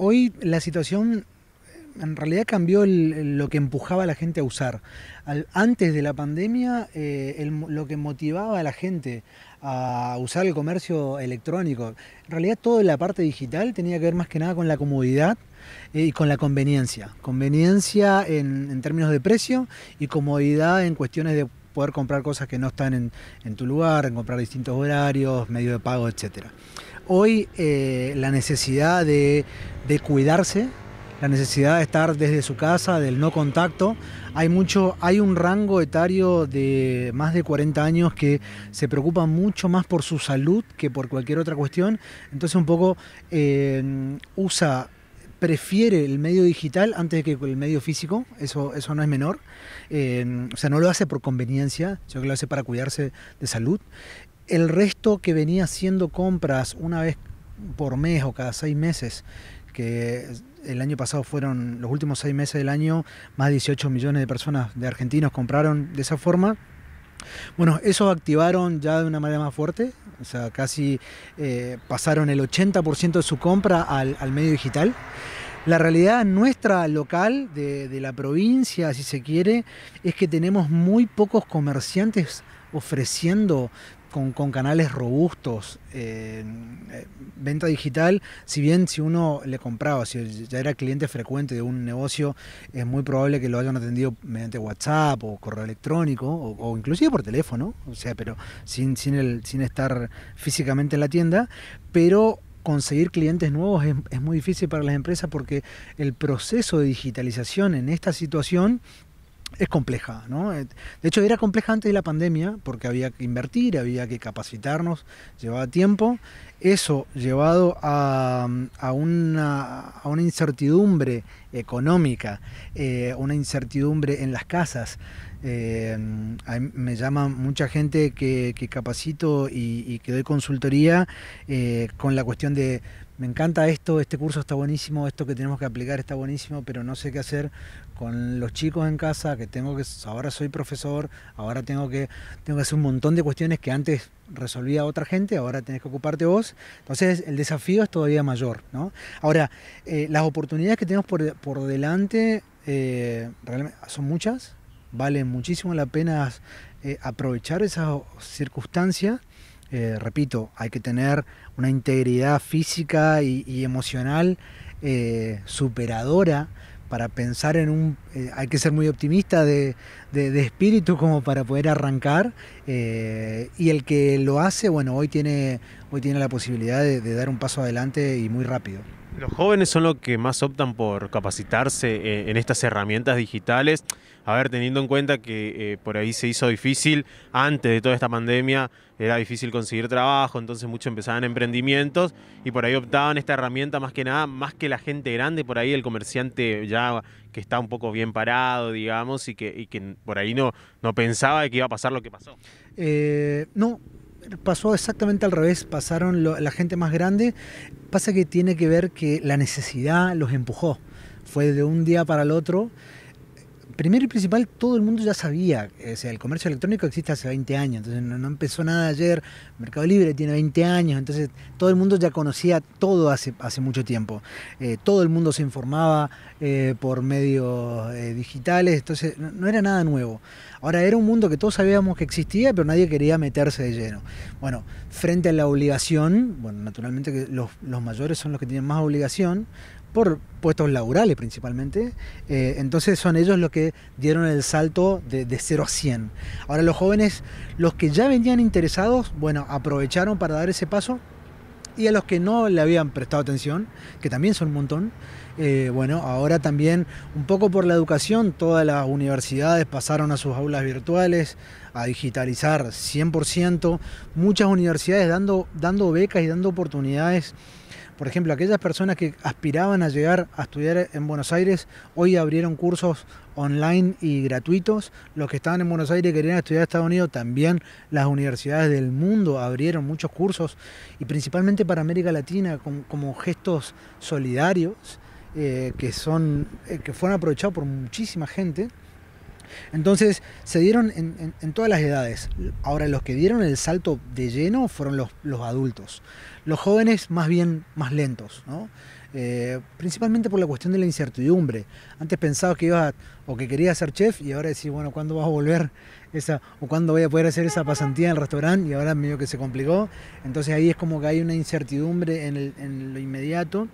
Hoy la situación en realidad cambió lo que empujaba a la gente a usar. antes de la pandemia, eh, lo que motivaba a la gente a usar el comercio electrónico, en realidad toda la parte digital tenía que ver más que nada con la comodidad eh, y con la conveniencia. Conveniencia en, términos de precio y comodidad en cuestiones de poder comprar cosas que no están en, en tu lugar, en comprar distintos horarios, medio de pago, etcétera hoy eh, la necesidad de, cuidarse, la necesidad de estar desde su casa, del no contacto. Hay mucho, hay un rango etario de más de 40 años que se preocupa mucho más por su salud que por cualquier otra cuestión. Entonces un poco eh, usa prefiere el medio digital antes que el medio físico, eso, eso no es menor, eh, o sea, no lo hace por conveniencia, sino que lo hace para cuidarse de salud el resto que venía haciendo compras una vez por mes o cada seis meses, que el año pasado fueron los últimos seis meses del año, más de 18 millones de personas de argentinos compraron de esa forma. Bueno, esos activaron ya de una manera más fuerte, o sea, casi eh, pasaron el 80% de su compra al, medio digital. La realidad nuestra local, de, de la provincia, si se quiere, es que tenemos muy pocos comerciantes ofreciendo con, canales robustos. Eh, eh, venta digital, si bien si uno le compraba, si ya era cliente frecuente de un negocio, es muy probable que lo hayan atendido mediante WhatsApp o correo electrónico o, inclusive por teléfono, o sea, pero sin, sin, el, sin estar físicamente en la tienda, pero conseguir clientes nuevos es, muy difícil para las empresas porque el proceso de digitalización en esta situación es compleja, ¿no? Eh, de hecho, era compleja antes de la pandemia porque había que invertir, había que capacitarnos, llevaba tiempo. Eso llevado a, mm, una, incertidumbre económica, eh, una incertidumbre en las casas, eh, me llama mucha gente que, capacito y, que doy consultoría eh, con la cuestión de me encanta esto, este curso está buenísimo, esto que tenemos que aplicar está buenísimo, pero no sé qué hacer con los chicos en casa, que tengo que, ahora soy profesor, ahora tengo que, tengo que hacer un montón de cuestiones que antes resolvía otra gente, ahora tenés que ocuparte vos. Entonces el desafío es todavía mayor, Ahora, eh, las oportunidades que tenemos por, por delante son muchas, vale muchísimo la pena eh, aprovechar esa circunstancia. Eh, repito, hay que tener una integridad física y, emocional eh, superadora para pensar en un... hay que ser muy optimista de, espíritu como para poder arrancar. y el que lo hace, bueno, hoy tiene, hoy tiene la posibilidad de dar un paso adelante y muy rápido. Los jóvenes son los que más optan por capacitarse eh, en estas herramientas digitales. A ver, teniendo en cuenta que eh, por ahí se hizo difícil, antes de toda esta pandemia era difícil conseguir trabajo, entonces muchos empezaban emprendimientos y por ahí optaban esta herramienta más que nada, más que la gente grande, por ahí el comerciante ya que está un poco bien parado, digamos, y que, por ahí no, no pensaba que iba a pasar lo que pasó. Eh, no, pasó exactamente al revés, pasaron la gente más grande, pasa que tiene que ver que la necesidad los empujó, fue de un día para el otro primero y principal, todo el mundo ya sabía, eh, o sea, el comercio electrónico existe hace 20 años, entonces no, empezó nada ayer, Mercado Libre tiene 20 años, entonces todo el mundo ya conocía todo hace, mucho tiempo, eh, todo el mundo se informaba eh, por medios digitales, entonces no, era nada nuevo. Ahora era un mundo que todos sabíamos que existía, pero nadie quería meterse de lleno. Bueno, frente a la obligación, bueno, naturalmente que los mayores son los que tienen más obligación, por puestos laborales principalmente. Eh, entonces son ellos los que dieron el salto de, 0 a 100. Ahora los jóvenes, los que ya venían interesados, bueno, aprovecharon para dar ese paso. Y a los que no le habían prestado atención, que también son un montón, eh, bueno, ahora también un poco por la educación, todas las universidades pasaron a sus aulas virtuales, a digitalizar 100%, muchas universidades dando, dando becas y dando oportunidades por ejemplo, aquellas personas que aspiraban a llegar a estudiar en Buenos Aires, hoy abrieron cursos online y gratuitos. Los que estaban en Buenos Aires querían estudiar en Estados Unidos, también las universidades del mundo abrieron muchos cursos, y principalmente para América Latina, como, gestos solidarios, eh, que, son, eh, que fueron aprovechados por muchísima gente. Entonces se dieron en, todas las edades. Ahora los que dieron el salto de lleno fueron los, adultos. Los jóvenes más bien más lentos. ¿no? Eh, principalmente por la cuestión de la incertidumbre. Antes pensaba que iba o que quería ser chef y ahora decís, bueno, ¿cuándo vas a volver esa, o cuándo voy a poder hacer esa pasantía en el restaurante? Y ahora medio que se complicó. Entonces ahí es como que hay una incertidumbre en, lo inmediato.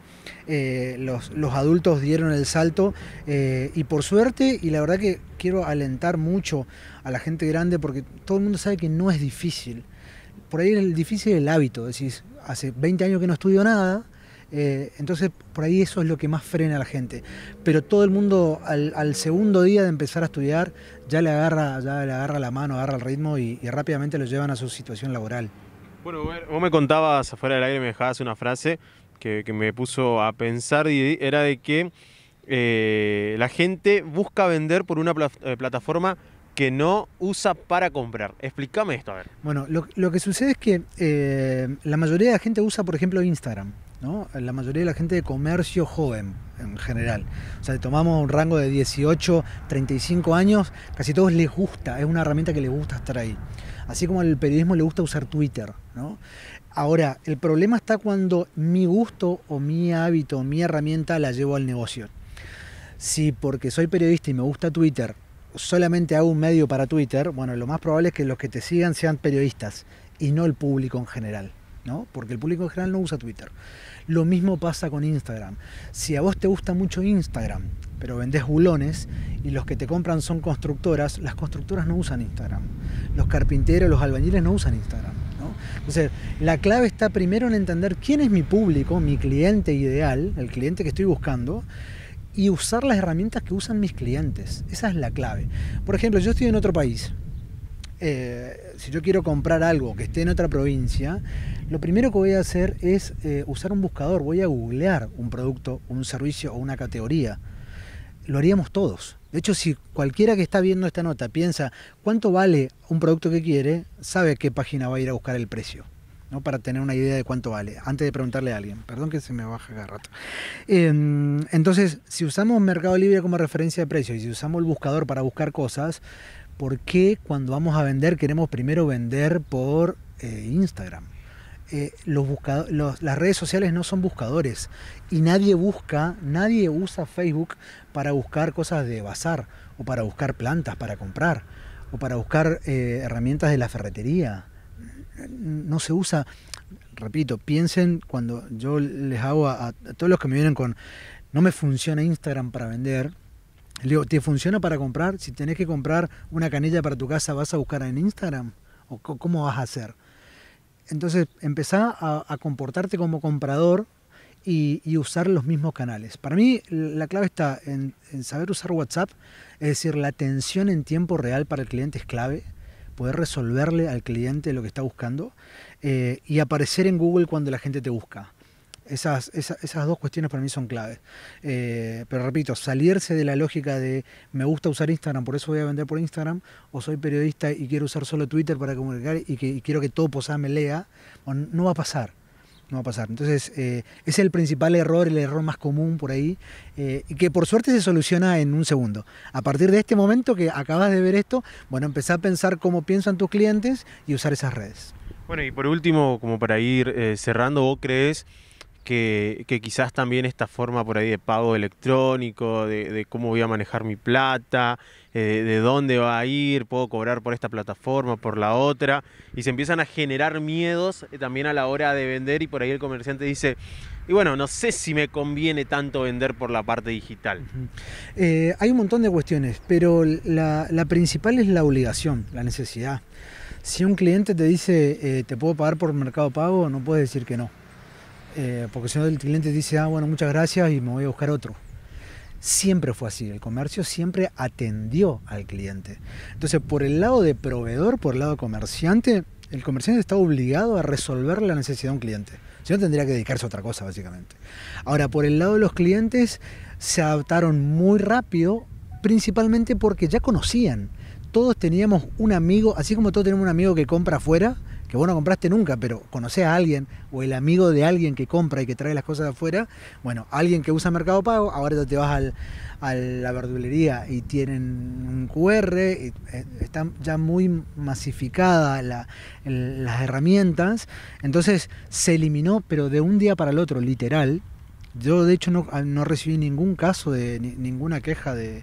Eh, los, adultos dieron el salto eh, y por suerte, y la verdad que quiero alentar mucho a la gente grande porque todo el mundo sabe que no es difícil. Por ahí el difícil es el hábito, decís, hace 20 años que no estudio nada, eh, entonces, por ahí eso es lo que más frena a la gente. Pero todo el mundo al, segundo día de empezar a estudiar ya le agarra, ya le agarra la mano, agarra el ritmo y, rápidamente lo llevan a su situación laboral. Bueno, vos me contabas afuera del aire, me dejabas una frase que, me puso a pensar y era de que eh, la gente busca vender por una eh, plataforma que no usa para comprar. Explícame esto, a ver. Bueno, lo, que sucede es que la mayoría de la gente usa, por ejemplo, Instagram. La mayoría de la gente de comercio joven en general. O sea, tomamos un rango de 18, 35 años, casi todos les gusta, es una herramienta que les gusta estar ahí. Así como al periodismo le gusta usar Twitter, Ahora, el problema está cuando mi gusto o mi hábito, o mi herramienta la llevo al negocio. Si porque soy periodista y me gusta Twitter, solamente hago un medio para Twitter, bueno, lo más probable es que los que te sigan sean periodistas y no el público en general. Porque el público en general no usa Twitter. Lo mismo pasa con Instagram. Si a vos te gusta mucho Instagram, pero vendés bulones y los que te compran son constructoras, las constructoras no usan Instagram. Los carpinteros, los albañiles no usan Instagram. Entonces, la clave está primero en entender quién es mi público, mi cliente ideal, el cliente que estoy buscando, y usar las herramientas que usan mis clientes. Esa es la clave. Por ejemplo, yo estoy en otro país, eh, si yo quiero comprar algo que esté en otra provincia, lo primero que voy a hacer es eh, usar un buscador, voy a googlear un producto, un servicio o una categoría. Lo haríamos todos. De hecho, si cualquiera que está viendo esta nota piensa cuánto vale un producto que quiere, sabe qué página va a ir a buscar el precio. ¿no? para tener una idea de cuánto vale, antes de preguntarle a alguien. Perdón que se me baja cada rato. Em, entonces, si usamos Mercado Libre como referencia de precio y si usamos el buscador para buscar cosas, ¿por qué cuando vamos a vender queremos primero vender por eh, Instagram? Eh, los las redes sociales no son buscadores y nadie busca, nadie usa Facebook para buscar cosas de bazar o para buscar plantas para comprar o para buscar eh, herramientas de la ferretería. No se usa, repito, piensen cuando yo les hago a todos los que me vienen con no me funciona Instagram para vender, le ¿te funciona para comprar? Si tenés que comprar una canilla para tu casa, ¿vas a buscar en Instagram? ¿O cómo vas a hacer? Entonces, empezá a, comportarte como comprador y, usar los mismos canales. Para mí, la clave está en, saber usar WhatsApp, es decir, la atención en tiempo real para el cliente es clave poder resolverle al cliente lo que está buscando eh, y aparecer en Google cuando la gente te busca. Esas, dos cuestiones para mí son claves. Eh, pero repito, salirse de la lógica de me gusta usar Instagram, por eso voy a vender por Instagram, o soy periodista y quiero usar solo Twitter para comunicar y, que, quiero que todo Posada me lea, no va a pasar. No va a pasar. Entonces, eh, es el principal error, el error más común por ahí, eh, y que por suerte se soluciona en un segundo. A partir de este momento que acabas de ver esto, bueno, empezar a pensar cómo piensan tus clientes y usar esas redes. Bueno, y por último, como para ir cerrando, ¿vos crees? que, quizás también esta forma por ahí de pago electrónico, de, cómo voy a manejar mi plata, eh, de dónde va a ir, puedo cobrar por esta plataforma, por la otra, y se empiezan a generar miedos eh, también a la hora de vender y por ahí el comerciante dice, y bueno, no sé si me conviene tanto vender por la parte digital. Eh, hay un montón de cuestiones, pero la, principal es la obligación, la necesidad. Si un cliente te dice, te puedo pagar por mercado pago, no puedes decir que no. Eh, porque si no el cliente dice, ah, bueno, muchas gracias y me voy a buscar otro. Siempre fue así, el comercio siempre atendió al cliente. Entonces, por el lado de proveedor, por el lado comerciante, el comerciante está obligado a resolver la necesidad de un cliente. Si no, tendría que dedicarse a otra cosa, básicamente. Ahora, por el lado de los clientes, se adaptaron muy rápido, principalmente porque ya conocían. Todos teníamos un amigo, así como todos tenemos un amigo que compra afuera, que vos no compraste nunca, pero conoce a alguien o el amigo de alguien que compra y que trae las cosas de afuera, bueno, alguien que usa Mercado Pago, ahora te vas a la verdulería y tienen un QR, y eh, está ya muy masificada las herramientas, entonces se eliminó, pero de un día para el otro, literal. Yo de hecho no, recibí ningún caso de ninguna queja de,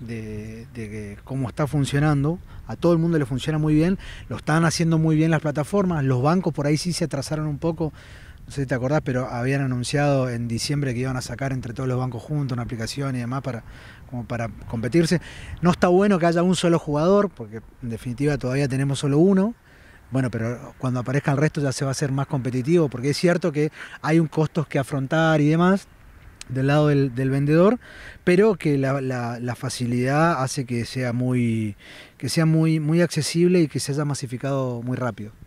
de, cómo está funcionando. A todo el mundo le funciona muy bien. Lo están haciendo muy bien las plataformas. Los bancos por ahí sí se atrasaron un poco. No sé si te acordás, pero habían anunciado en diciembre que iban a sacar entre todos los bancos juntos una aplicación y demás para, como para competirse. No está bueno que haya un solo jugador, porque en definitiva todavía tenemos solo uno. Bueno, pero cuando aparezca el resto ya se va a hacer más competitivo, porque es cierto que hay un costo que afrontar y demás, del lado del, vendedor, pero que la, la, facilidad hace que sea muy, que sea muy, muy accesible y que se haya masificado muy rápido.